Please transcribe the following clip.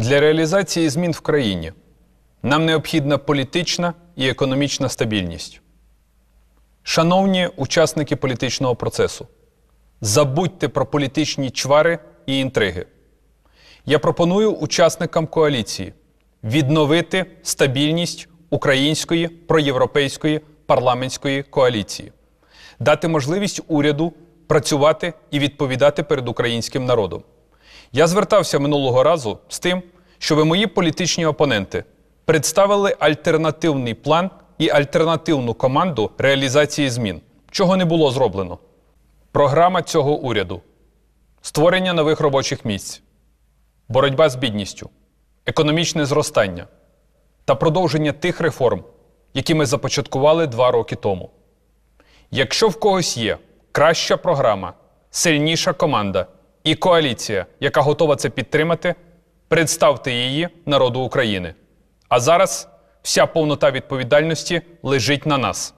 Для реалізації змін в країні нам необхідна політична і економічна стабільність. Шановні учасники політичного процесу, забудьте про політичні чвари і інтриги. Я пропоную учасникам коаліції відновити стабільність української проєвропейської парламентської коаліції, дати можливість уряду працювати і відповідати перед українським народом. Я звертався минулого разу з тим, щоби мої політичні опоненти представили альтернативний план і альтернативну команду реалізації змін, чого не було зроблено. Програма цього уряду: створення нових робочих місць, боротьба з бідністю, економічне зростання та продовження тих реформ, які ми започаткували два роки тому. Якщо в когось є краща програма, сильніша команда і коаліція, яка готова це підтримати, представте її народу України. А зараз вся повнота відповідальності лежить на нас.